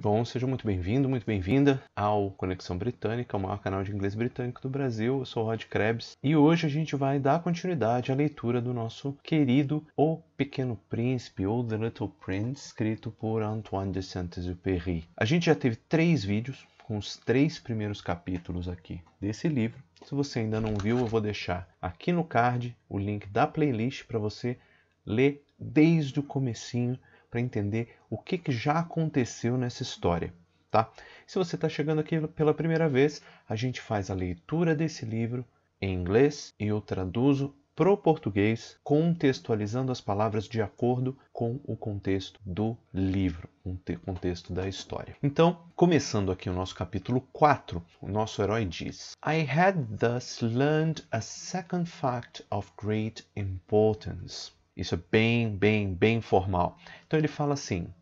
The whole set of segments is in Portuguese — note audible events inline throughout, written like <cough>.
bom, seja muito bem-vindo, muito bem-vinda ao Conexão Britânica, o maior canal de inglês britânico do Brasil. Eu sou Rod Krebs e hoje a gente vai dar continuidade à leitura do nosso querido O Pequeno Príncipe ou The Little Prince, escrito por Antoine de Saint-Exupéry. A gente já teve três vídeos com os três primeiros capítulos aqui desse livro. Se você ainda não viu, eu vou deixar aqui no card o link da playlist para você ler desde o comecinho para entender o que, que já aconteceu nessa história. Tá? Se você está chegando aqui pela primeira vez, a gente faz a leitura desse livro em inglês e eu traduzo para o português, contextualizando as palavras de acordo com o contexto do livro, o contexto da história. Então, começando aqui o nosso capítulo 4, o nosso herói diz: I had thus learned a second fact of great importance. Isso é bem, bem, bem formal. Então ele fala assim: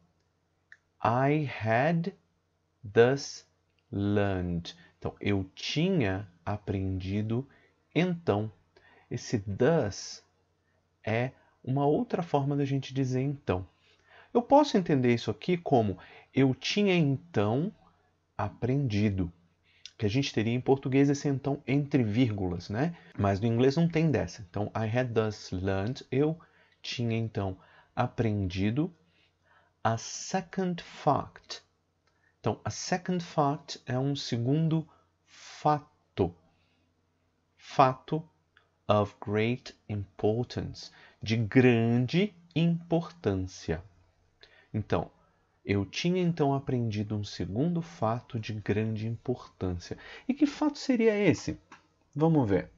I had thus learned. Então eu tinha aprendido então. Esse thus é uma outra forma da gente dizer então. Eu posso entender isso aqui como eu tinha então aprendido. Que a gente teria em português esse então entre vírgulas, né? Mas no inglês não tem dessa. Então, I had thus learned, eu tinha então aprendido a second fact. Então, a second fact é um segundo fato. Fato of great importance, de grande importância. Então, eu tinha então aprendido um segundo fato de grande importância. E que fato seria esse? Vamos ver.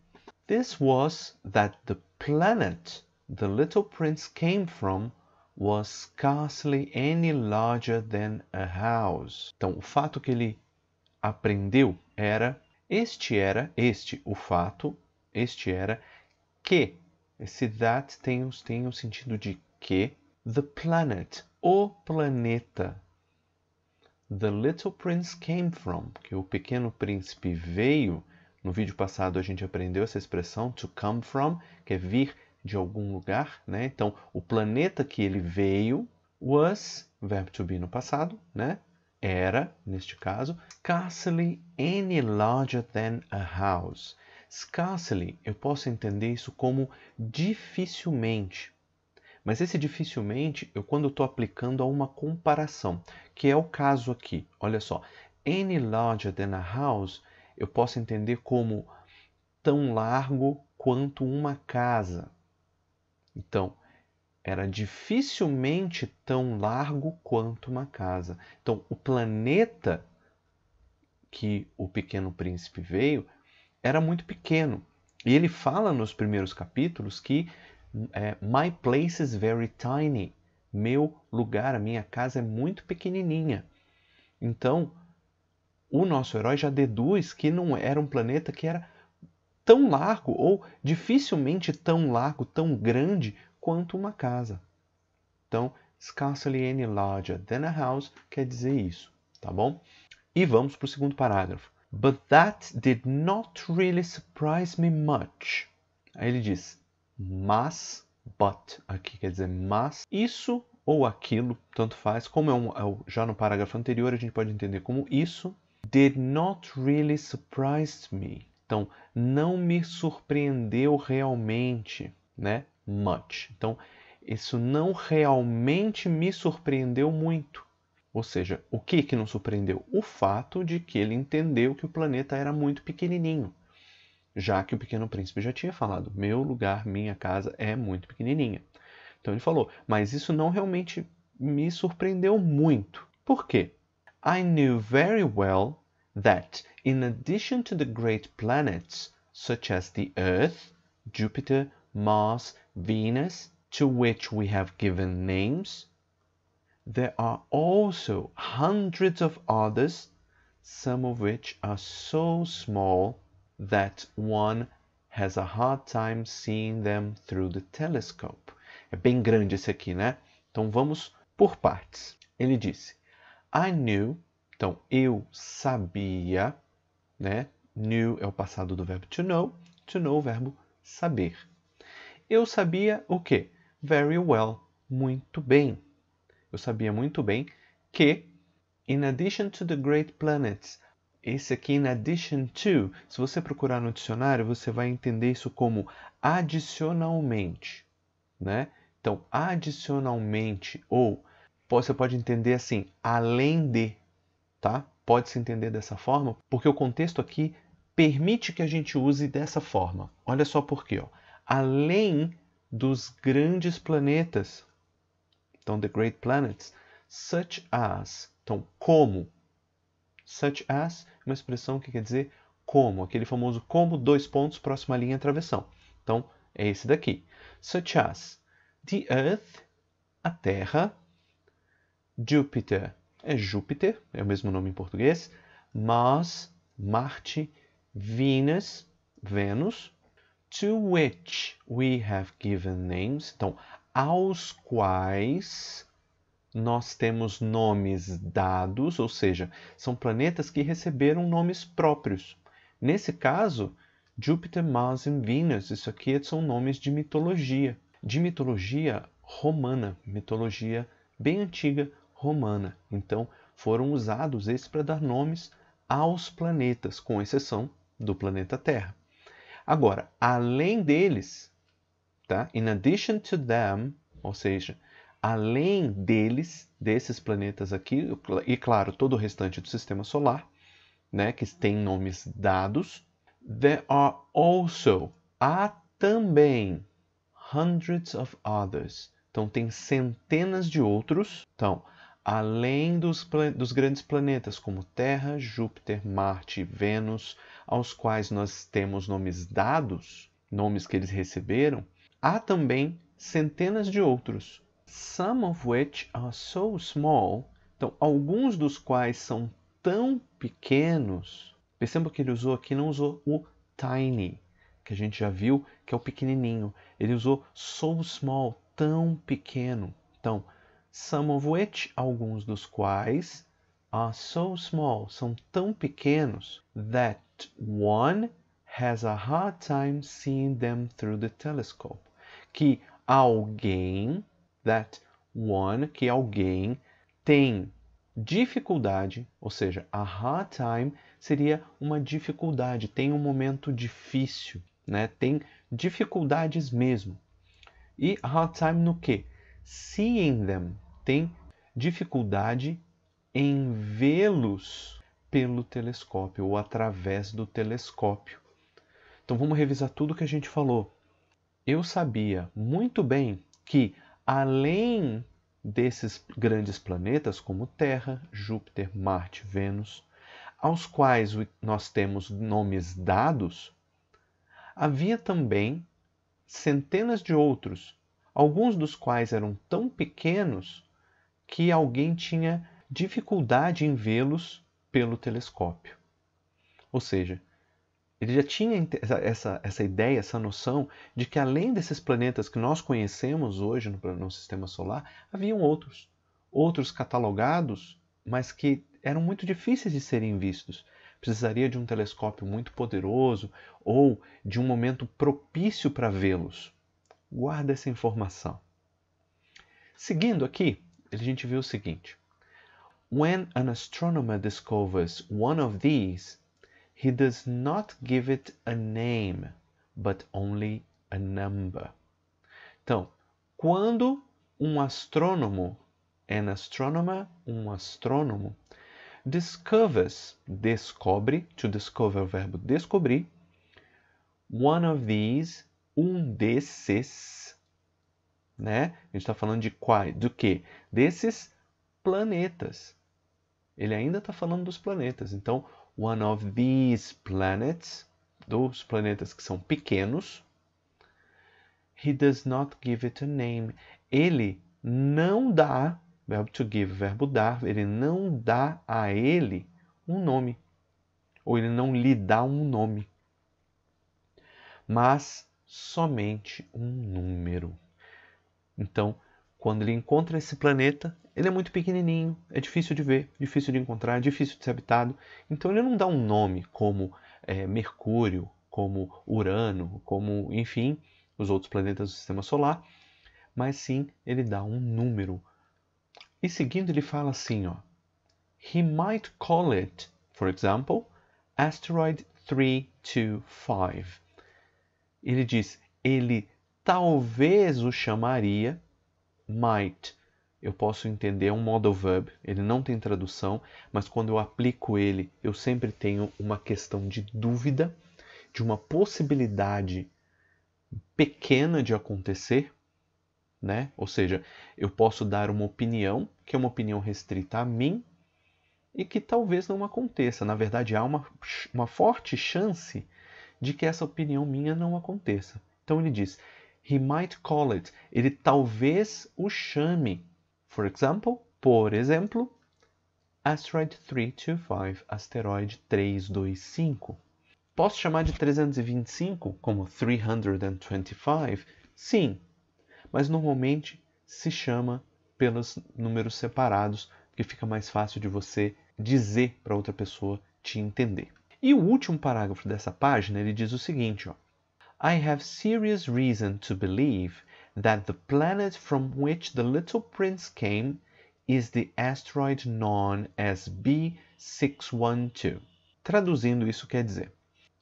This was that the planet the little prince came from was scarcely any larger than a house. Então, o fato que ele aprendeu era este era este o fato, este era que esse that tem, tem o sentido de que the planet, o planeta The Little Prince Came From, que o Pequeno Príncipe veio. No vídeo passado a gente aprendeu essa expressão to come from, que é vir de algum lugar, né? Então, o planeta que ele veio was, verbo to be no passado, né? Era, neste caso, scarcely any larger than a house. Scarcely, eu posso entender isso como dificilmente. Mas esse dificilmente, eu quando estou aplicando a uma comparação, que é o caso aqui. Olha só, any larger than a house, eu posso entender como tão largo quanto uma casa. Então, era dificilmente tão largo quanto uma casa. Então, o planeta que o Pequeno Príncipe veio era muito pequeno. E ele fala nos primeiros capítulos que é, My place is very tiny. Meu lugar, a minha casa é muito pequenininha. Então, o nosso herói já deduz que não era um planeta que era tão largo ou dificilmente tão largo, tão grande quanto uma casa. Então, scarcely any larger than a house quer dizer isso, tá bom? E vamos para o segundo parágrafo. But that did not really surprise me much. Aí ele diz, mas, but, aqui quer dizer mas, isso ou aquilo, tanto faz, como é, um, é um, já no parágrafo anterior, a gente pode entender como isso, did not really surprise me. Então, não me surpreendeu realmente, né? Much. Então, isso não realmente me surpreendeu muito. Ou seja, o que que não surpreendeu? O fato de que ele entendeu que o planeta era muito pequenininho. Já que o Pequeno Príncipe já tinha falado, meu lugar, minha casa é muito pequenininha. Então ele falou, mas isso não realmente me surpreendeu muito. Por quê? I knew very well that in addition to the great planets such as the Earth, Jupiter, Mars, Venus, to which we have given names, there are also hundreds of others, some of which are so small that one has a hard time seeing them through the telescope. É bem grande esse aqui, né? Então vamos por partes. Ele disse: I knew Então, eu sabia, né? Knew é o passado do verbo to know, to know o verbo saber. Eu sabia o quê? Very well, muito bem. Eu sabia muito bem que, in addition to the great planets, esse aqui, in addition to, se você procurar no dicionário, você vai entender isso como adicionalmente, né? Então, adicionalmente, ou você pode entender assim, além de tá? Pode se entender dessa forma, porque o contexto aqui permite que a gente use dessa forma. Olha só por quê, ó. Além dos grandes planetas, então the great planets, such as, então como, such as, uma expressão que quer dizer como, aquele famoso como, dois pontos, próxima linha, travessão. Então, é esse daqui. Such as the Earth, a Terra, Júpiter, é Júpiter, é o mesmo nome em português, Mars, Marte, Venus, Vênus, to which we have given names, então aos quais nós temos nomes dados, ou seja, são planetas que receberam nomes próprios. Nesse caso, Júpiter, Mars e Vênus, isso aqui são nomes de mitologia, de mitologia romana, mitologia bem antiga romana. Então, foram usados esses para dar nomes aos planetas, com exceção do planeta Terra. Agora, além deles, tá? In addition to them, ou seja, além deles, desses planetas aqui, e claro, todo o restante do sistema solar, né, que tem nomes dados, there are also, há também hundreds of others. Então tem centenas de outros. Então, além dos, dos grandes planetas como Terra, Júpiter, Marte e Vênus, aos quais nós temos nomes dados, nomes que eles receberam, há também centenas de outros, some of which are so small, então alguns dos quais são tão pequenos. Perceba que ele usou aqui, não usou o tiny, que a gente já viu que é o pequenininho. Ele usou so small, tão pequeno. Então, some of which, alguns dos quais, are so small, são tão pequenos, that one has a hard time seeing them through the telescope. Que alguém, that one, que alguém tem dificuldade, ou seja, a hard time seria uma dificuldade, tem um momento difícil, né? Tem dificuldades mesmo. E hard time no que? seeing them, tem dificuldade em vê-los pelo telescópio ou através do telescópio. Então vamos revisar tudo que a gente falou. Eu sabia muito bem que além desses grandes planetas como Terra, Júpiter, Marte, Vênus, aos quais nós temos nomes dados, havia também centenas de outros alguns dos quais eram tão pequenos que alguém tinha dificuldade em vê-los pelo telescópio. Ou seja, ele já tinha essa, essa ideia, essa noção de que além desses planetas que nós conhecemos hoje no, no sistema solar, haviam outros. Outros catalogados, mas que eram muito difíceis de serem vistos. Precisaria de um telescópio muito poderoso ou de um momento propício para vê-los. Guarda essa informação. Seguindo aqui, a gente viu o seguinte: When an astronomer discovers one of these, he does not give it a name, but only a number. Então, quando um astrônomo, an astronomer, um astrônomo, discovers, descobre, to discover é o verbo descobrir, one of these, um desses, né? A gente está falando de quais, do que? Desses planetas. Ele ainda está falando dos planetas. Então, one of these planets, dos planetas que são pequenos, he does not give it a name. Ele não dá, verbo to give, verbo dar, ele não dá a ele um nome. Ou ele não lhe dá um nome. Mas somente um número. Então, quando ele encontra esse planeta, ele é muito pequenininho, é difícil de ver, difícil de encontrar, difícil de ser habitado. Então, ele não dá um nome como é, Mercúrio, como Urano, como, enfim, os outros planetas do sistema solar, mas sim ele dá um número. E seguindo, ele fala assim: ó, He might call it, for example, asteroid 325. Ele diz, ele talvez o chamaria might. Eu posso entender é um modal verb, ele não tem tradução, mas quando eu aplico ele, eu sempre tenho uma questão de dúvida, de uma possibilidade pequena de acontecer, né? Ou seja, eu posso dar uma opinião, que é uma opinião restrita a mim, e que talvez não aconteça. Na verdade, há uma, uma forte chance de que essa opinião minha não aconteça. Então ele diz: He might call it. Ele talvez o chame. For example, por exemplo, asteroid 325, asteroide 325. Posso chamar de 325 como 325? Sim, mas normalmente se chama pelos números separados, que fica mais fácil de você dizer para outra pessoa te entender. E o último parágrafo dessa página ele diz o seguinte: ó, I have serious reason to believe that the planet from which the little prince came is the asteroid known as B612. Traduzindo, isso quer dizer: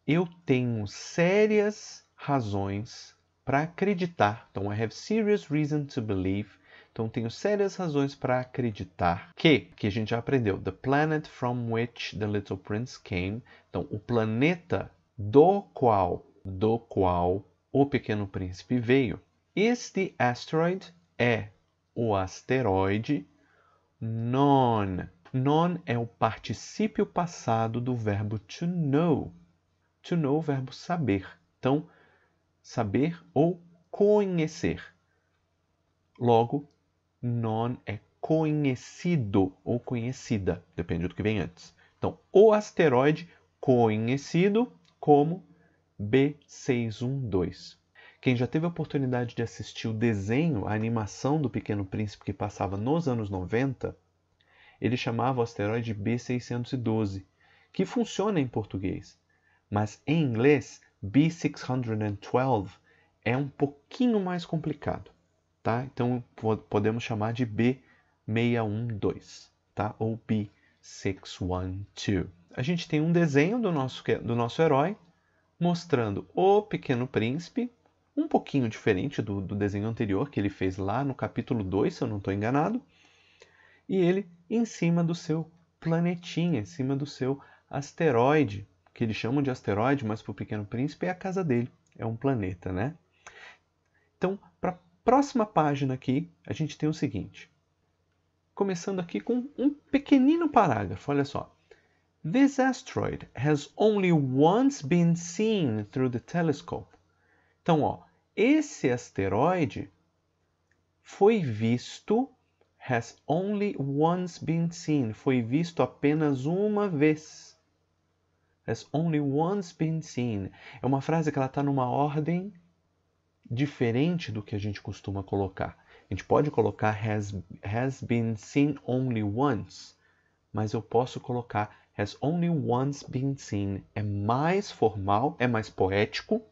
Eu tenho sérias razões para acreditar, então I have serious reason to believe então tenho sérias razões para acreditar que, que a gente já aprendeu, the planet from which the little prince came, então o planeta do qual, do qual o pequeno príncipe veio. Este asteroid é o asteroide non. Non é o particípio passado do verbo to know. To know, verbo saber. Então, saber ou conhecer. Logo, non é conhecido ou conhecida, depende do que vem antes. Então, o asteroide conhecido como B612. Quem já teve a oportunidade de assistir o desenho, a animação do Pequeno Príncipe que passava nos anos 90, ele chamava o asteroide B612, que funciona em português, mas em inglês B612 é um pouquinho mais complicado tá? Então podemos chamar de B612, tá? Ou B612. A gente tem um desenho do nosso, do nosso herói mostrando o Pequeno Príncipe, um pouquinho diferente do, do desenho anterior que ele fez lá no capítulo 2, se eu não estou enganado, e ele em cima do seu planetinha, em cima do seu asteroide, que eles chamam de asteroide, mas para o Pequeno Príncipe é a casa dele, é um planeta, né? Então, para próxima página aqui, a gente tem o seguinte. Começando aqui com um pequenino parágrafo, olha só. This asteroid has only once been seen through the telescope. Então, ó, esse asteroide foi visto has only once been seen. Foi visto apenas uma vez. Has only once been seen. É uma frase que ela está numa ordem diferente do que a gente costuma colocar. A gente pode colocar has, has been seen only once, mas eu posso colocar has only once been seen. É mais formal, é mais poético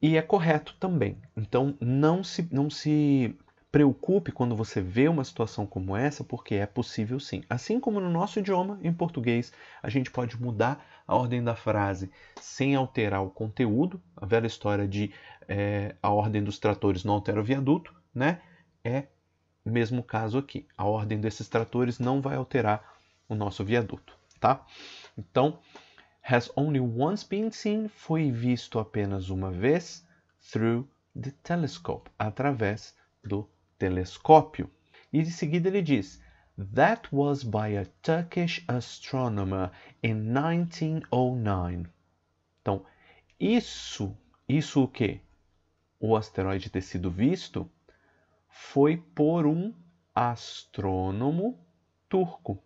e é correto também. Então não se, não se preocupe quando você vê uma situação como essa, porque é possível sim. Assim como no nosso idioma, em português, a gente pode mudar a ordem da frase sem alterar o conteúdo. A velha história de é, a ordem dos tratores não altera o viaduto, né? É o mesmo caso aqui. A ordem desses tratores não vai alterar o nosso viaduto, tá? Então, has only once been seen foi visto apenas uma vez through the telescope, através do telescópio. E de seguida ele diz: That was by a Turkish astronomer in 1909. Então, isso, isso o que? O asteroide ter sido visto foi por um astrônomo turco.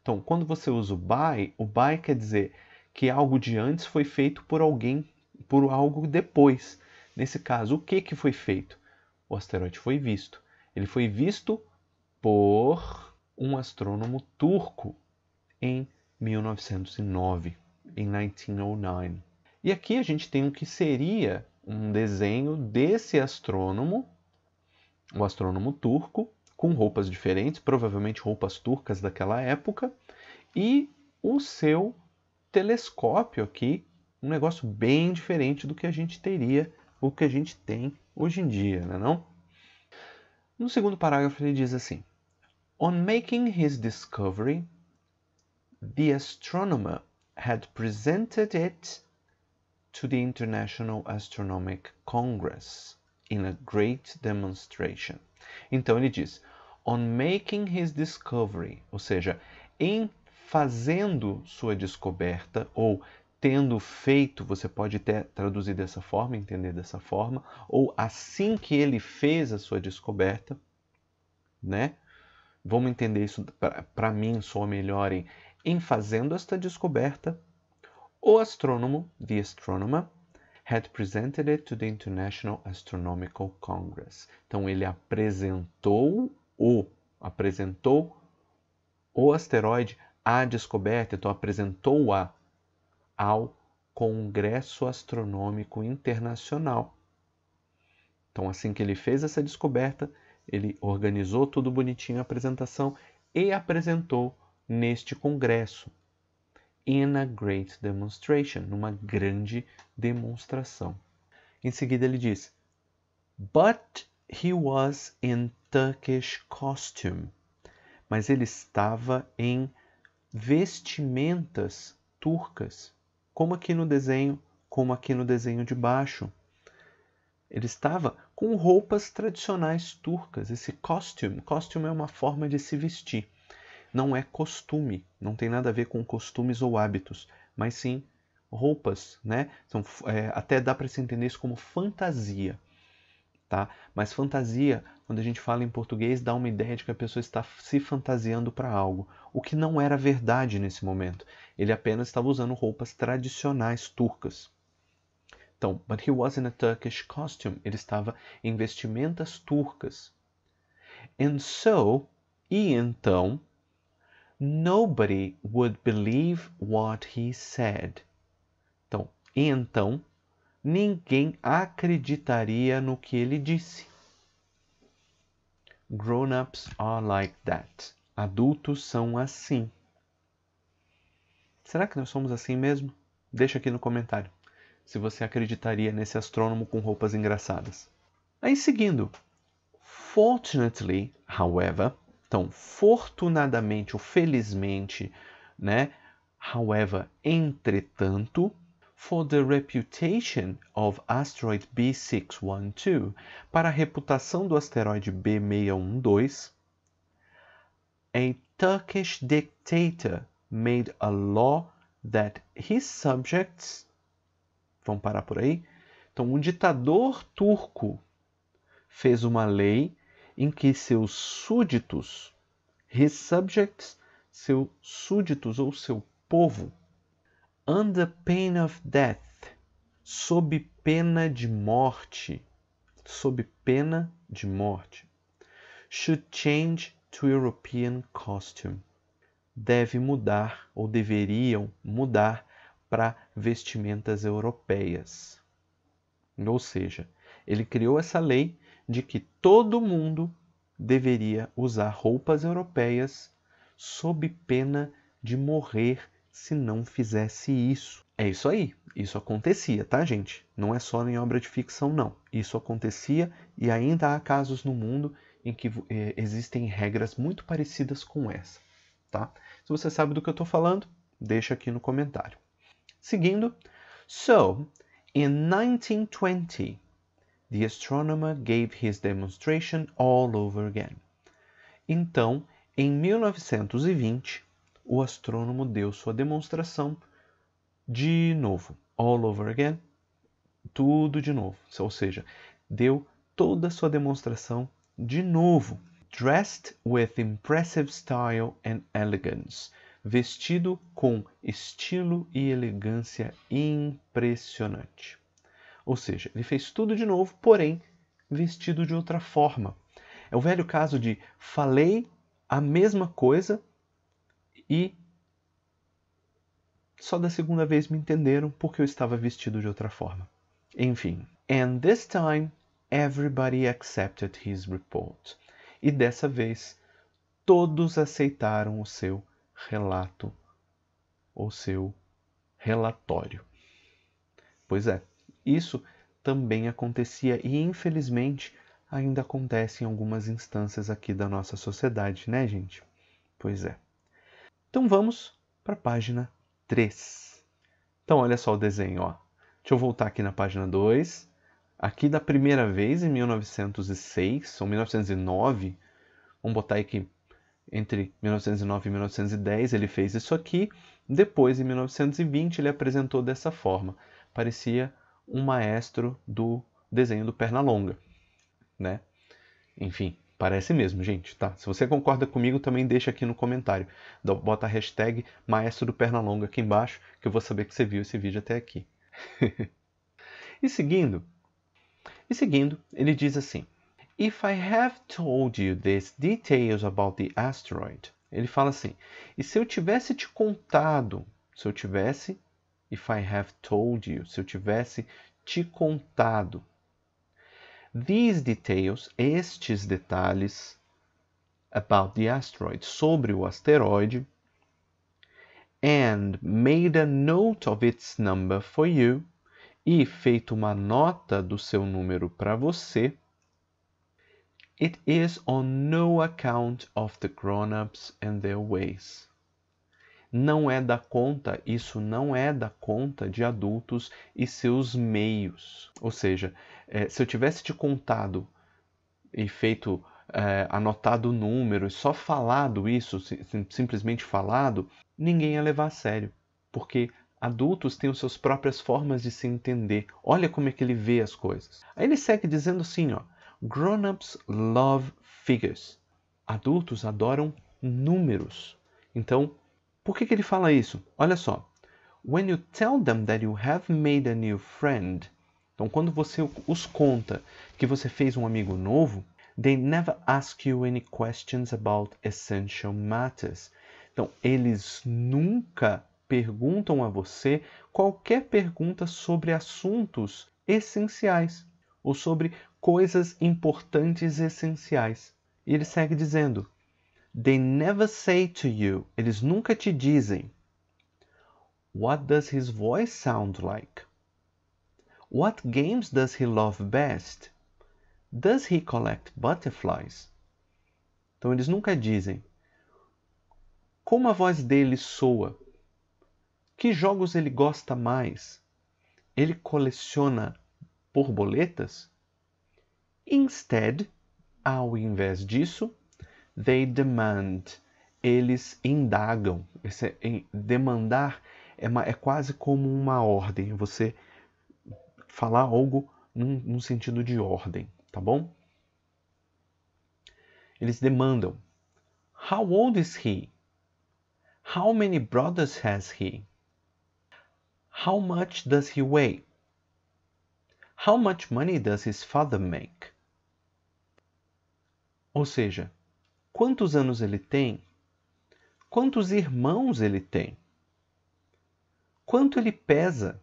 Então, quando você usa o by, o by quer dizer que algo de antes foi feito por alguém, por algo depois. Nesse caso, o que, que foi feito? o asteroide foi visto. Ele foi visto por um astrônomo turco em 1909, em 1909. E aqui a gente tem o que seria um desenho desse astrônomo, o um astrônomo turco, com roupas diferentes, provavelmente roupas turcas daquela época, e o seu telescópio aqui, um negócio bem diferente do que a gente teria, o que a gente tem hoje em dia, não é não? No segundo parágrafo ele diz assim: On making his discovery, the astronomer had presented it to the International Astronomical Congress in a great demonstration. Então ele diz: On making his discovery, ou seja, em fazendo sua descoberta ou tendo feito, você pode até traduzir dessa forma, entender dessa forma, ou assim que ele fez a sua descoberta, né? Vamos entender isso para mim, sou melhor em, em fazendo esta descoberta, o astrônomo, the astronomer, had presented it to the International Astronomical Congress. Então ele apresentou o apresentou o asteroide a descoberta, então apresentou-a ao Congresso Astronômico Internacional. Então, assim que ele fez essa descoberta, ele organizou tudo bonitinho a apresentação e apresentou neste congresso. In a great demonstration, numa grande demonstração. Em seguida ele diz: But he was in Turkish costume. Mas ele estava em vestimentas turcas como aqui no desenho, como aqui no desenho de baixo. Ele estava com roupas tradicionais turcas, esse costume. Costume é uma forma de se vestir. Não é costume, não tem nada a ver com costumes ou hábitos, mas sim roupas, né? é, até dá para se entender isso como fantasia tá? Mas fantasia, quando a gente fala em português, dá uma ideia de que a pessoa está se fantasiando para algo, o que não era verdade nesse momento. Ele apenas estava usando roupas tradicionais turcas. Então, but he was in a Turkish costume. Ele estava em vestimentas turcas. And so, e então, nobody would believe what he said. Então, e então, ninguém acreditaria no que ele disse. Grown-ups are like that. Adultos são assim. Será que nós somos assim mesmo? Deixa aqui no comentário se você acreditaria nesse astrônomo com roupas engraçadas. Aí seguindo. Fortunately, however, então, fortunadamente ou felizmente, né? However, entretanto, for the reputation of asteroid B612, para a reputação do asteroide B612, a Turkish dictator made a law that his subjects vão parar por aí. Então, um ditador turco fez uma lei em que seus súditos, his subjects, seus súditos ou seu povo, under pain of death, sob pena de morte, sob pena de morte, should change to European costume. Deve mudar ou deveriam mudar para vestimentas europeias. Ou seja, ele criou essa lei de que todo mundo deveria usar roupas europeias sob pena de morrer se não fizesse isso. É isso aí, isso acontecia, tá, gente? Não é só em obra de ficção, não. Isso acontecia e ainda há casos no mundo em que eh, existem regras muito parecidas com essa, tá? Se você sabe do que eu estou falando, deixa aqui no comentário. Seguindo, so in 1920, the astronomer gave his demonstration all over again. Então, em 1920, o astrônomo deu sua demonstração de novo, all over again, tudo de novo. Ou seja, deu toda a sua demonstração de novo. Dressed with impressive style and elegance. Vestido com estilo e elegância impressionante. Ou seja, ele fez tudo de novo, porém vestido de outra forma. É o velho caso de falei a mesma coisa, e só da segunda vez me entenderam porque eu estava vestido de outra forma. Enfim. And this time everybody accepted his report. E dessa vez todos aceitaram o seu relato ou seu relatório. Pois é, isso também acontecia e infelizmente ainda acontece em algumas instâncias aqui da nossa sociedade, né, gente? Pois é. Então vamos para a página 3. Então olha só o desenho, ó. Deixa eu voltar aqui na página 2. Aqui da primeira vez em 1906 ou 1909, vamos botar aí que entre 1909 e 1910 ele fez isso aqui. Depois, em 1920, ele apresentou dessa forma. Parecia um maestro do desenho do Pernalonga, né? Enfim, Parece mesmo, gente, tá? Se você concorda comigo, também deixa aqui no comentário. Bota a hashtag Maestro do Pernalonga aqui embaixo, que eu vou saber que você viu esse vídeo até aqui. <laughs> e seguindo, e seguindo, ele diz assim: If I have told you these details about the asteroid, ele fala assim: E se eu tivesse te contado, se eu tivesse, if I have told you, se eu tivesse te contado These details, estes detalhes, about the asteroid, sobre o asteroide, and made a note of its number for you, e feito uma nota do seu número para você. It is on no account of the grown-ups and their ways. Não é da conta, isso não é da conta de adultos e seus meios. Ou seja, é, se eu tivesse te contado e feito é, anotado o número e só falado isso, sim, simplesmente falado, ninguém ia levar a sério. Porque adultos têm as suas próprias formas de se entender. Olha como é que ele vê as coisas. Aí ele segue dizendo assim, ó. Grown-ups love figures. Adultos adoram números. Então, por que, que ele fala isso? Olha só. When you tell them that you have made a new friend, então, quando você os conta que você fez um amigo novo, they never ask you any questions about essential matters. Então, eles nunca perguntam a você qualquer pergunta sobre assuntos essenciais ou sobre coisas importantes essenciais. E ele segue dizendo: They never say to you, eles nunca te dizem. What does his voice sound like? What games does he love best? Does he collect butterflies? Então eles nunca dizem como a voz dele soa, que jogos ele gosta mais, ele coleciona borboletas? Instead, ao invés disso, they demand. Eles indagam. Esse é, demandar é, uma, é quase como uma ordem. Você falar algo num, num sentido de ordem, tá bom? Eles demandam: How old is he? How many brothers has he? How much does he weigh? How much money does his father make? Ou seja, quantos anos ele tem? Quantos irmãos ele tem? Quanto ele pesa?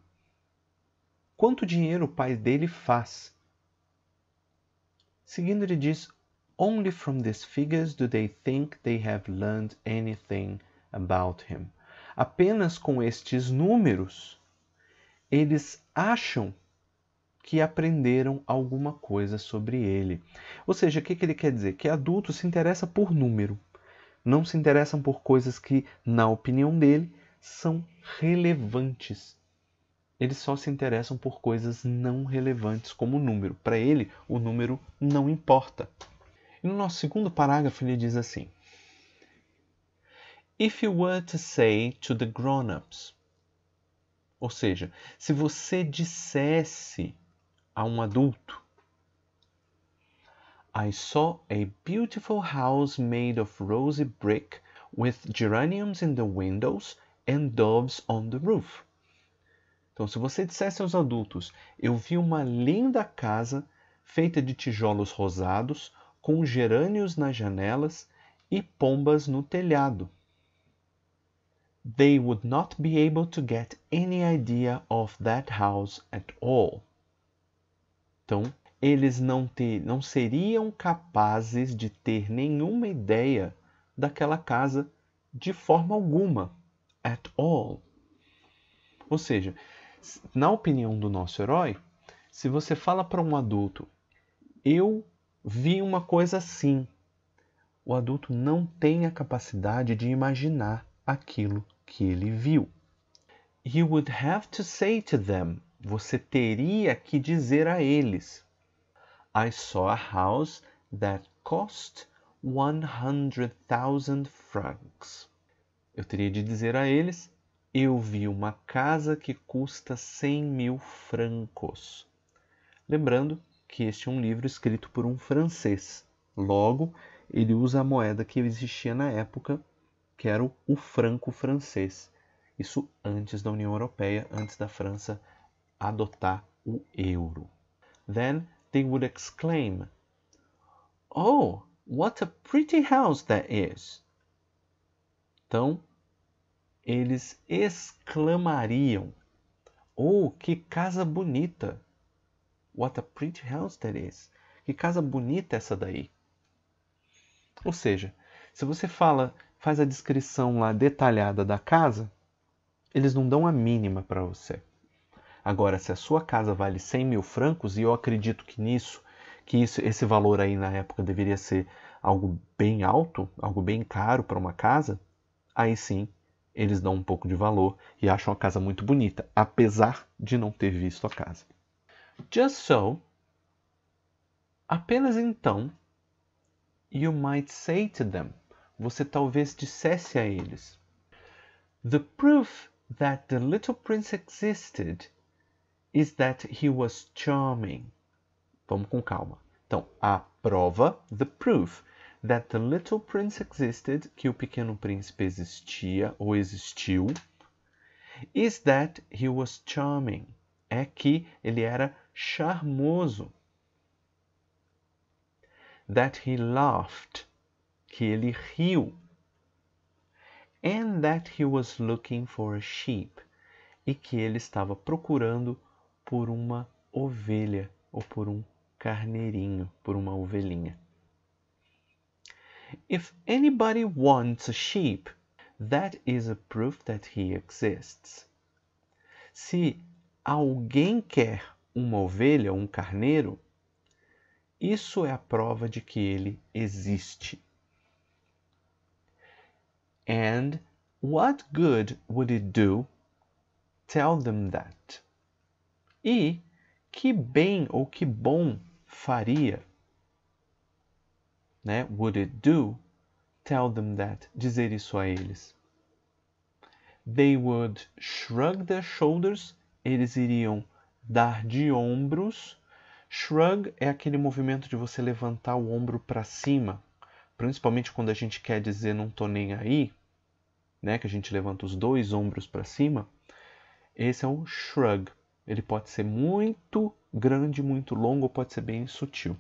quanto dinheiro o pai dele faz. Seguindo, ele diz: Only from these figures do they think they have learned anything about him. Apenas com estes números eles acham que aprenderam alguma coisa sobre ele. Ou seja, o que, que ele quer dizer? Que adultos se interessam por número, não se interessam por coisas que, na opinião dele, são relevantes eles só se interessam por coisas não relevantes como o número. Para ele, o número não importa. E no nosso segundo parágrafo, ele diz assim: If you were to say to the grown-ups, ou seja, se você dissesse a um adulto, I saw a beautiful house made of rosy brick with geraniums in the windows and doves on the roof. Então, se você dissesse aos adultos: Eu vi uma linda casa feita de tijolos rosados, com gerânios nas janelas e pombas no telhado. They would not be able to get any idea of that house at all. Então, eles não, ter, não seriam capazes de ter nenhuma ideia daquela casa de forma alguma, at all. Ou seja, na opinião do nosso herói, se você fala para um adulto, eu vi uma coisa assim, o adulto não tem a capacidade de imaginar aquilo que ele viu. You would have to say to them. Você teria que dizer a eles. I saw a house that cost 100,000 francs. Eu teria de dizer a eles: eu vi uma casa que custa 100 mil francos. Lembrando que este é um livro escrito por um francês. Logo, ele usa a moeda que existia na época, que era o franco francês. Isso antes da União Europeia, antes da França adotar o euro. Then they would exclaim, Oh, what a pretty house that is! Então, eles exclamariam: Oh, que casa bonita! What a pretty house that is! Que casa bonita essa daí! Ou seja, se você fala, faz a descrição lá detalhada da casa, eles não dão a mínima para você. Agora, se a sua casa vale 100 mil francos, e eu acredito que nisso, que isso, esse valor aí na época deveria ser algo bem alto, algo bem caro para uma casa, aí sim eles dão um pouco de valor e acham a casa muito bonita, apesar de não ter visto a casa. Just so, apenas então, you might say to them, você talvez dissesse a eles, The proof that the little prince existed is that he was charming. Vamos com calma. Então, a prova, the proof, that the little prince existed, que o pequeno príncipe existia ou existiu, is that he was charming, é que ele era charmoso. That he laughed, que ele riu. And that he was looking for a sheep, e que ele estava procurando por uma ovelha ou por um carneirinho, por uma ovelhinha. If anybody wants a sheep, that is a proof that he exists. Se alguém quer uma ovelha ou um carneiro, isso é a prova de que ele existe. And what good would it do? Tell them that. E que bem ou que bom faria né? Would it do? Tell them that. Dizer isso a eles. They would shrug their shoulders. Eles iriam dar de ombros. Shrug é aquele movimento de você levantar o ombro para cima, principalmente quando a gente quer dizer não tô nem aí, né, que a gente levanta os dois ombros para cima. Esse é um shrug. Ele pode ser muito grande, muito longo, ou pode ser bem sutil.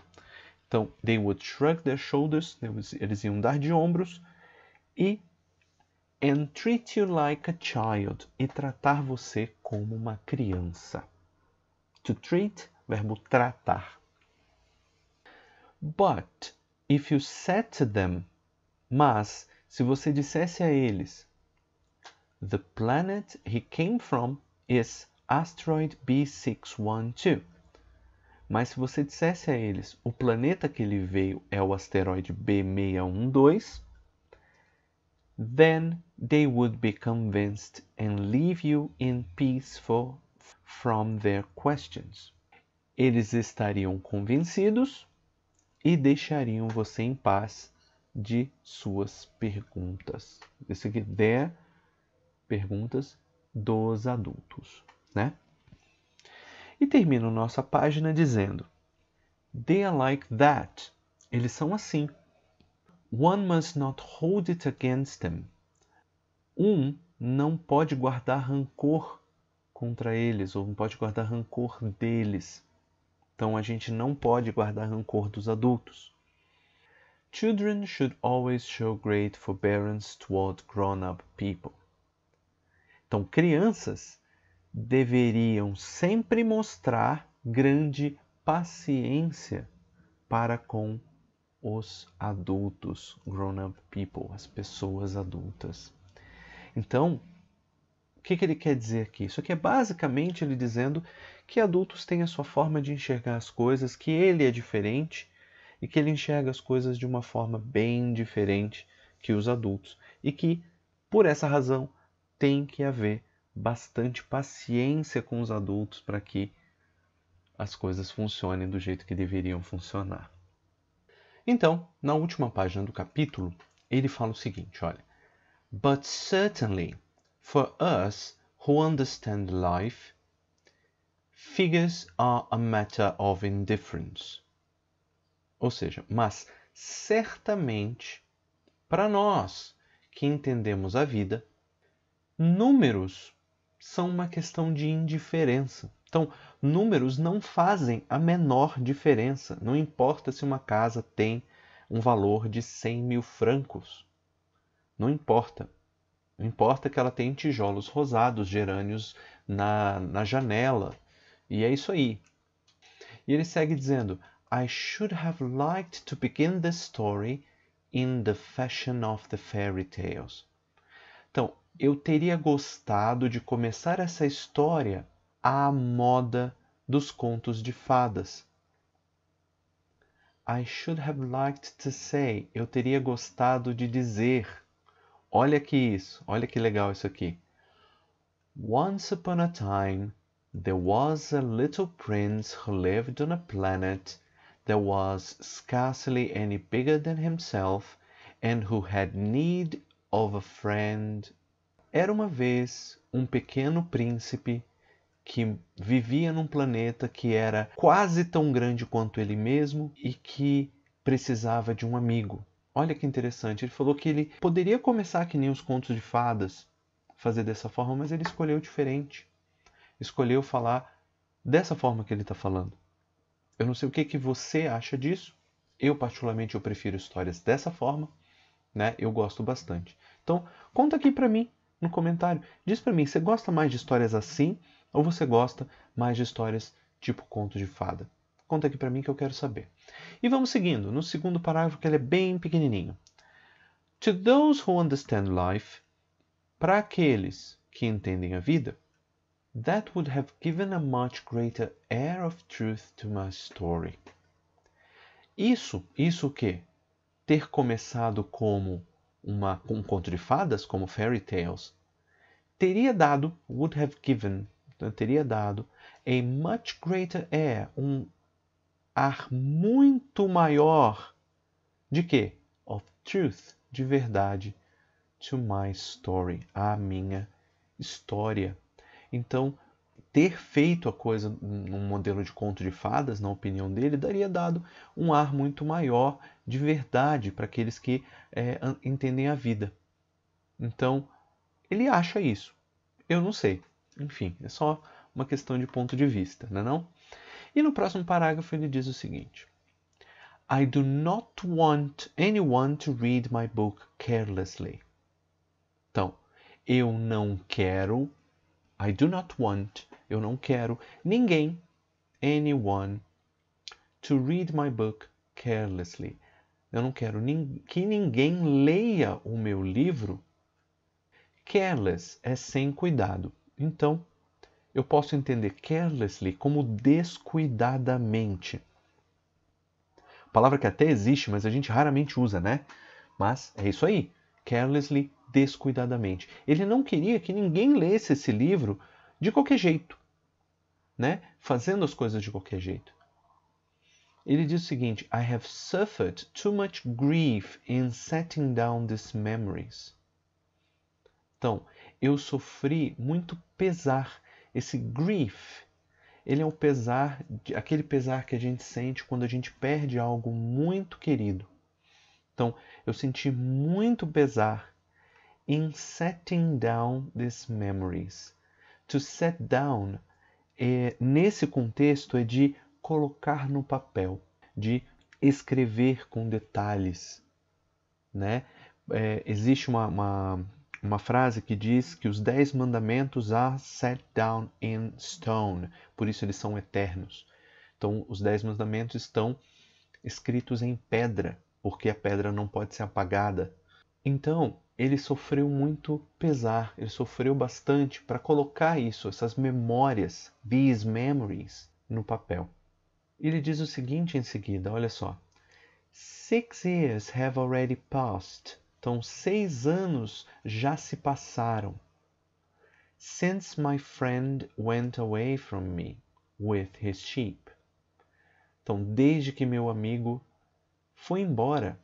Então, they would shrug their shoulders, eles iam dar de ombros, e and treat you like a child, e tratar você como uma criança. To treat, verbo tratar. But if you said to them, mas se você dissesse a eles, the planet he came from is asteroid B612. Mas se você dissesse a eles o planeta que ele veio é o asteroide B612, then they would be convinced and leave you in peace from their questions. Eles estariam convencidos e deixariam você em paz de suas perguntas. Isso aqui, der perguntas dos adultos, né? E termino nossa página dizendo: They are like that. Eles são assim. One must not hold it against them. Um não pode guardar rancor contra eles, ou não pode guardar rancor deles. Então a gente não pode guardar rancor dos adultos. Children should always show great forbearance toward grown-up people. Então crianças deveriam sempre mostrar grande paciência para com os adultos, grown-up people, as pessoas adultas. Então, o que, que ele quer dizer aqui? Isso aqui é basicamente ele dizendo que adultos têm a sua forma de enxergar as coisas, que ele é diferente e que ele enxerga as coisas de uma forma bem diferente que os adultos e que, por essa razão, tem que haver bastante paciência com os adultos para que as coisas funcionem do jeito que deveriam funcionar. Então, na última página do capítulo, ele fala o seguinte, olha: But certainly for us who understand life, figures are a matter of indifference. Ou seja, mas certamente para nós que entendemos a vida, números são uma questão de indiferença. Então, números não fazem a menor diferença. Não importa se uma casa tem um valor de 100 mil francos. Não importa. Não importa que ela tenha tijolos rosados, gerânios na, na janela. E é isso aí. E ele segue dizendo: I should have liked to begin this story in the fashion of the fairy tales. Então, eu teria gostado de começar essa história à moda dos contos de fadas. I should have liked to say. Eu teria gostado de dizer. Olha que isso, olha que legal isso aqui. Once upon a time, there was a little prince who lived on a planet that was scarcely any bigger than himself and who had need of a friend era uma vez um pequeno príncipe que vivia num planeta que era quase tão grande quanto ele mesmo e que precisava de um amigo. Olha que interessante, ele falou que ele poderia começar que nem os contos de fadas, fazer dessa forma, mas ele escolheu diferente. Escolheu falar dessa forma que ele está falando. Eu não sei o que, que você acha disso. Eu, particularmente, eu prefiro histórias dessa forma, né? Eu gosto bastante. Então, conta aqui para mim no comentário. Diz para mim, você gosta mais de histórias assim ou você gosta mais de histórias tipo conto de fada? Conta aqui para mim que eu quero saber. E vamos seguindo, no segundo parágrafo que ele é bem pequenininho. To those who understand life, para aqueles que entendem a vida, that would have given a much greater air of truth to my story. Isso, isso o quê? Ter começado como uma, um conto de fadas, como Fairy Tales, teria dado, would have given, né, teria dado, a much greater air, um ar muito maior de quê? Of truth, de verdade, to my story, a minha história. Então, ter feito a coisa num modelo de conto de fadas, na opinião dele, daria dado um ar muito maior de verdade para aqueles que é, entendem a vida. Então, ele acha isso. Eu não sei. Enfim, é só uma questão de ponto de vista, não é não? E no próximo parágrafo ele diz o seguinte: I do not want anyone to read my book carelessly. Então, eu não quero, I do not want eu não quero ninguém, anyone, to read my book carelessly. Eu não quero nin que ninguém leia o meu livro. Careless é sem cuidado. Então, eu posso entender carelessly como descuidadamente. Palavra que até existe, mas a gente raramente usa, né? Mas é isso aí. Carelessly, descuidadamente. Ele não queria que ninguém lesse esse livro de qualquer jeito, né? Fazendo as coisas de qualquer jeito. Ele diz o seguinte: I have suffered too much grief in setting down these memories. Então, eu sofri muito pesar. Esse grief, ele é o pesar, aquele pesar que a gente sente quando a gente perde algo muito querido. Então, eu senti muito pesar in setting down these memories to set down, é, nesse contexto, é de colocar no papel, de escrever com detalhes. Né? É, existe uma, uma, uma, frase que diz que os dez mandamentos are set down in stone, por isso eles são eternos. Então, os dez mandamentos estão escritos em pedra, porque a pedra não pode ser apagada. Então, ele sofreu muito pesar, ele sofreu bastante para colocar isso, essas memórias, these memories, no papel. Ele diz o seguinte em seguida, olha só. Six years have already passed. Então, seis anos já se passaram. Since my friend went away from me with his sheep. Então, desde que meu amigo foi embora,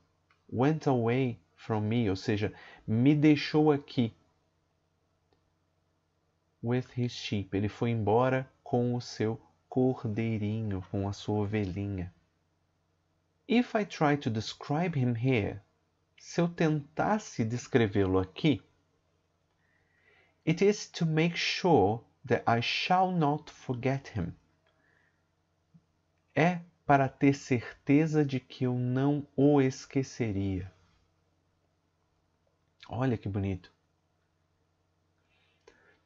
went away from me, ou seja, me deixou aqui. With his sheep, ele foi embora com o seu cordeirinho, com a sua ovelhinha. If I try to describe him here, se eu tentasse descrevê-lo aqui, it is to make sure that I shall not forget him. É para ter certeza de que eu não o esqueceria. Olha que bonito.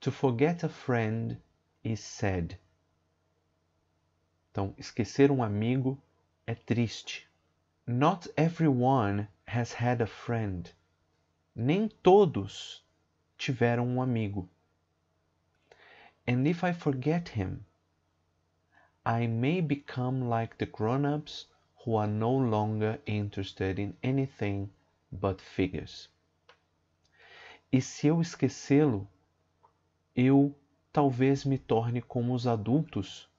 To forget a friend is sad. Então, esquecer um amigo é triste. Not everyone has had a friend. Nem todos tiveram um amigo. And if I forget him, I may become like the grown-ups who are no longer interested in anything but figures. E se eu esquecê-lo, eu talvez me torne como os adultos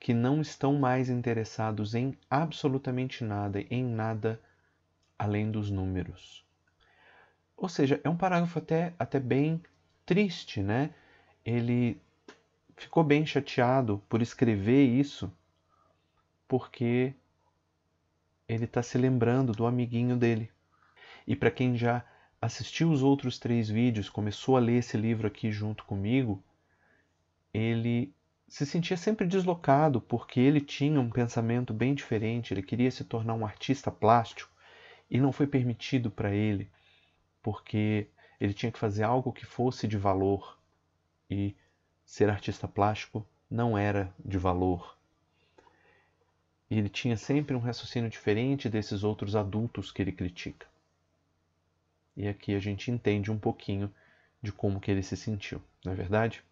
que não estão mais interessados em absolutamente nada, em nada além dos números. Ou seja, é um parágrafo até, até bem triste, né? Ele ficou bem chateado por escrever isso, porque ele está se lembrando do amiguinho dele. E para quem já assistiu os outros três vídeos, começou a ler esse livro aqui junto comigo, ele se sentia sempre deslocado porque ele tinha um pensamento bem diferente, ele queria se tornar um artista plástico e não foi permitido para ele, porque ele tinha que fazer algo que fosse de valor e ser artista plástico não era de valor. E ele tinha sempre um raciocínio diferente desses outros adultos que ele critica. E aqui a gente entende um pouquinho de como que ele se sentiu, não é verdade?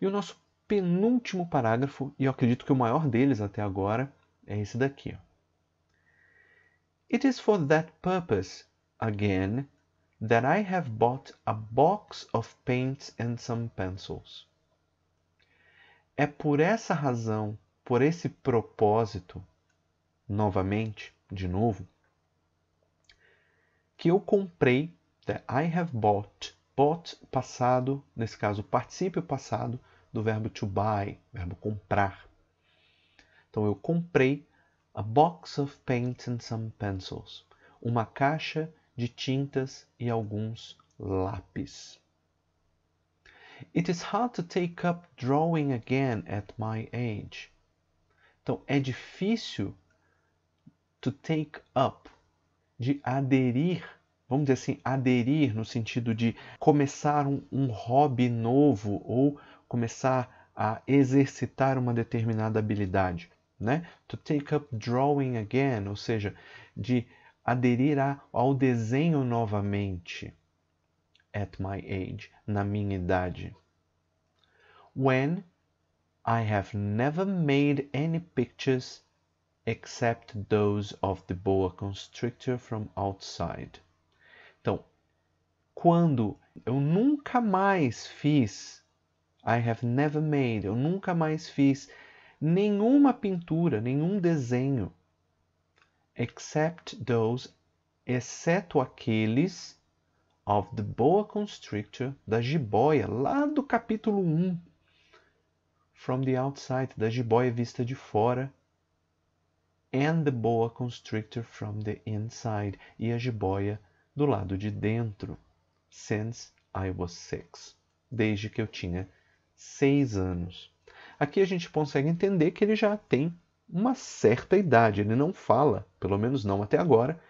E o nosso penúltimo parágrafo, e eu acredito que o maior deles até agora, é esse daqui. Ó. It is for that purpose, again, that I have bought a box of paints and some pencils. É por essa razão, por esse propósito, novamente, de novo, que eu comprei, né, I have bought. Bought passado, nesse caso, participio passado do verbo to buy, verbo comprar. Então eu comprei a box of paint and some pencils, uma caixa de tintas e alguns lápis. It is hard to take up drawing again at my age. Então é difícil to take up de aderir, vamos dizer assim, aderir no sentido de começar um, um hobby novo ou começar a exercitar uma determinada habilidade, né? To take up drawing again, ou seja, de aderir a, ao desenho novamente. At my age, na minha idade. When I have never made any pictures except those of the boa constrictor from outside. Então, quando eu nunca mais fiz, I have never made, eu nunca mais fiz nenhuma pintura, nenhum desenho, except those, exceto aqueles of the boa constrictor, da jiboia, lá do capítulo 1, from the outside, da jiboia vista de fora, and the boa constrictor from the inside e a jiboia do lado de dentro. Since I was six. Desde que eu tinha seis anos. Aqui a gente consegue entender que ele já tem uma certa idade. Ele não fala, pelo menos não até agora,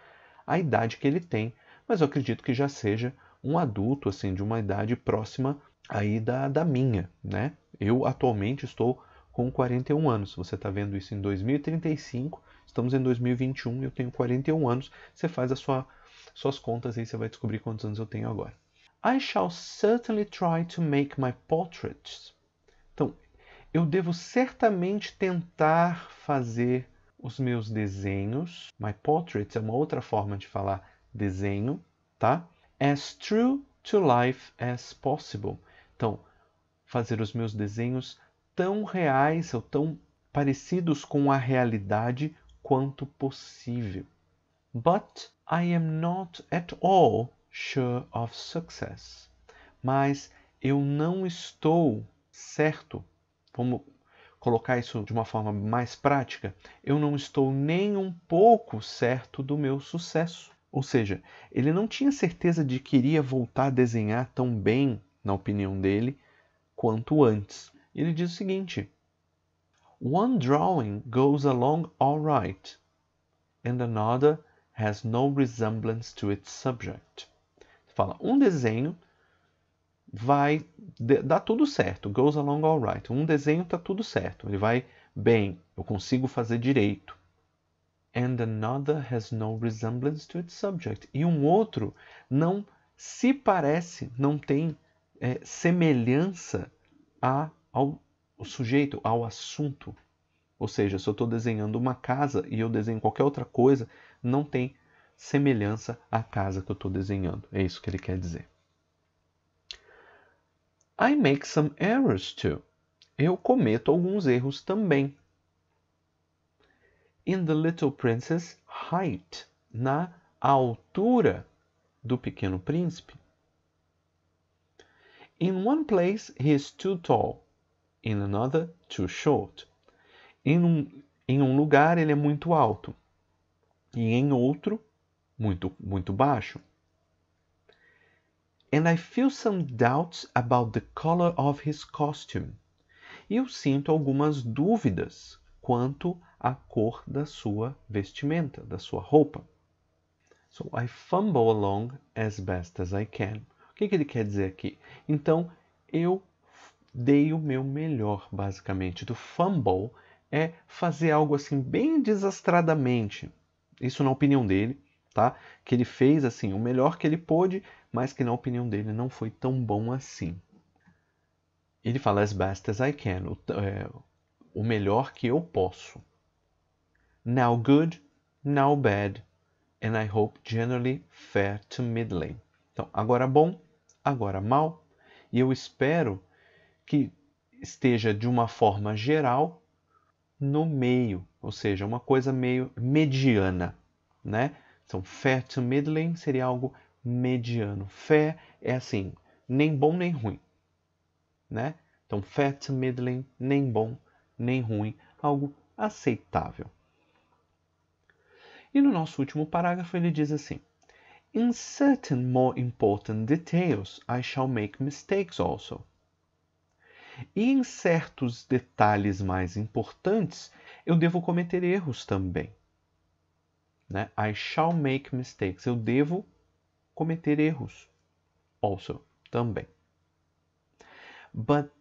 a idade que ele tem, mas eu acredito que já seja um adulto assim de uma idade próxima aí da, da minha, né? Eu atualmente estou com 41 anos. Você está vendo isso em 2035, Estamos em 2021 eu tenho 41 anos. Você faz as sua, suas contas aí, você vai descobrir quantos anos eu tenho agora. I shall certainly try to make my portraits. Então, eu devo certamente tentar fazer os meus desenhos. My portraits é uma outra forma de falar desenho, tá? As true to life as possible. Então, fazer os meus desenhos tão reais ou tão parecidos com a realidade quanto possível. But I am not at all sure of success. Mas eu não estou certo. Vamos colocar isso de uma forma mais prática. Eu não estou nem um pouco certo do meu sucesso. Ou seja, ele não tinha certeza de que iria voltar a desenhar tão bem, na opinião dele, quanto antes. Ele diz o seguinte: One drawing goes along all right, and another has no resemblance to its subject. Fala, um desenho vai dá tudo certo, goes along all right. Um desenho tá tudo certo, ele vai bem, eu consigo fazer direito. And another has no resemblance to its subject. E um outro não se parece, não tem é, semelhança a, ao o sujeito ao assunto. Ou seja, se eu estou desenhando uma casa e eu desenho qualquer outra coisa, não tem semelhança à casa que eu estou desenhando. É isso que ele quer dizer. I make some errors too. Eu cometo alguns erros também. In The Little Princess, height. Na altura do Pequeno Príncipe. In one place, he is too tall in another too short. Em um, em um lugar ele é muito alto e em outro muito muito baixo. And I feel some doubts about the color of his costume. E eu sinto algumas dúvidas quanto à cor da sua vestimenta, da sua roupa. So I fumble along as best as I can. O que, que ele quer dizer aqui? Então eu dei o meu melhor, basicamente. Do fumble é fazer algo assim bem desastradamente. Isso na opinião dele, tá? Que ele fez assim o melhor que ele pôde, mas que na opinião dele não foi tão bom assim. Ele fala as best as I can, o, é, o melhor que eu posso. Now good, now bad, and I hope generally fair to middling. Então, agora bom, agora mal, e eu espero que esteja de uma forma geral no meio, ou seja, uma coisa meio mediana, né? Então, fair to middling seria algo mediano. Fair é assim, nem bom nem ruim, né? Então, fair to middling, nem bom nem ruim, algo aceitável. E no nosso último parágrafo ele diz assim: In certain more important details, I shall make mistakes also. E em certos detalhes mais importantes, eu devo cometer erros também. Né? I shall make mistakes. Eu devo cometer erros. Also, também. But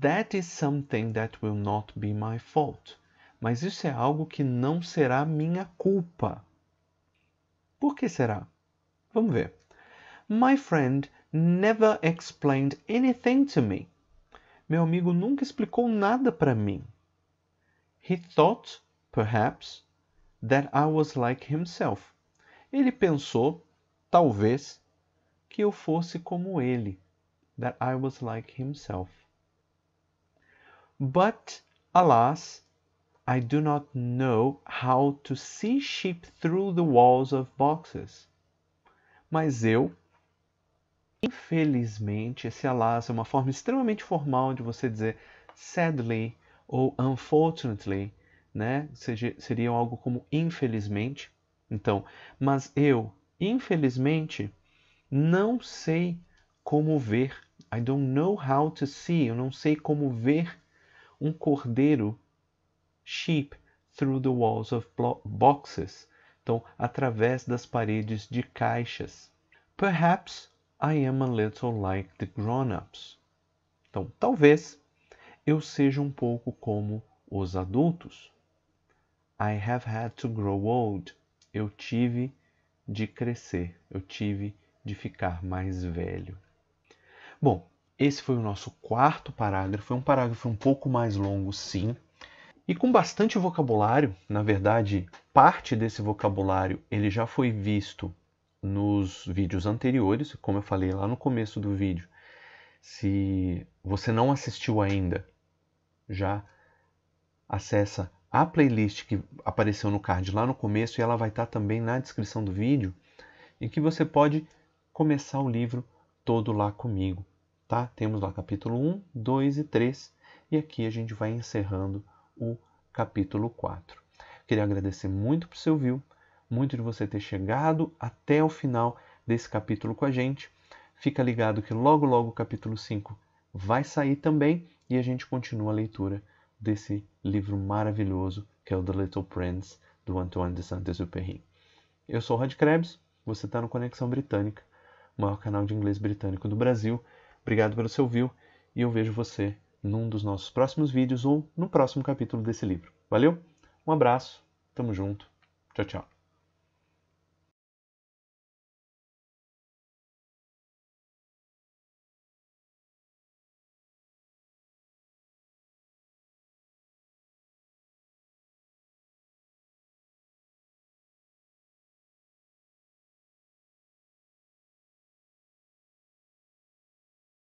that is something that will not be my fault. Mas isso é algo que não será minha culpa. Por que será? Vamos ver. My friend never explained anything to me. Meu amigo nunca explicou nada para mim. He thought, perhaps, that I was like himself. Ele pensou, talvez, que eu fosse como ele. That I was like himself. But, alas, I do not know how to see sheep through the walls of boxes. Mas eu Infelizmente, esse alas é uma forma extremamente formal de você dizer sadly ou unfortunately, né? Seja, seria algo como infelizmente. Então, mas eu, infelizmente, não sei como ver. I don't know how to see. Eu não sei como ver um cordeiro sheep through the walls of boxes. Então, através das paredes de caixas. Perhaps I am a little like the grown-ups. Então, talvez eu seja um pouco como os adultos. I have had to grow old. Eu tive de crescer, eu tive de ficar mais velho. Bom, esse foi o nosso quarto parágrafo. É um parágrafo um pouco mais longo, sim, e com bastante vocabulário. Na verdade, parte desse vocabulário ele já foi visto nos vídeos anteriores, como eu falei lá no começo do vídeo. Se você não assistiu ainda, já acessa a playlist que apareceu no card lá no começo e ela vai estar tá também na descrição do vídeo, em que você pode começar o livro todo lá comigo, tá? Temos lá capítulo 1, 2 e 3 e aqui a gente vai encerrando o capítulo 4. Queria agradecer muito por seu view muito de você ter chegado até o final desse capítulo com a gente. Fica ligado que logo logo o capítulo 5 vai sair também e a gente continua a leitura desse livro maravilhoso que é o The Little Prince do Antoine de Saint-Exupéry. Eu sou o Rod Krebs, você está no Conexão Britânica, o maior canal de inglês britânico do Brasil. Obrigado pelo seu view e eu vejo você num dos nossos próximos vídeos ou no próximo capítulo desse livro. Valeu? Um abraço, tamo junto, tchau, tchau.